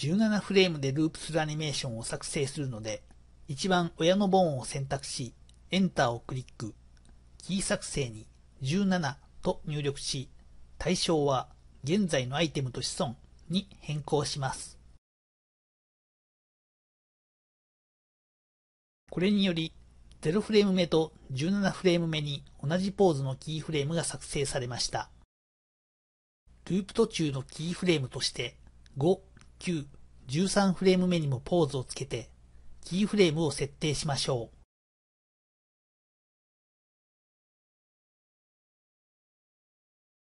17フレームでループするアニメーションを作成するので、一番親のボーンを選択し、エンターをクリック、キー作成に17と入力し、対象は現在のアイテムと子孫に変更します。これにより、0フレーム目と17フレーム目に同じポーズのキーフレームが作成されました。ループ途中のキーフレームとして5 9、13フレーム目にもポーズをつけて、キーフレームを設定しましょう。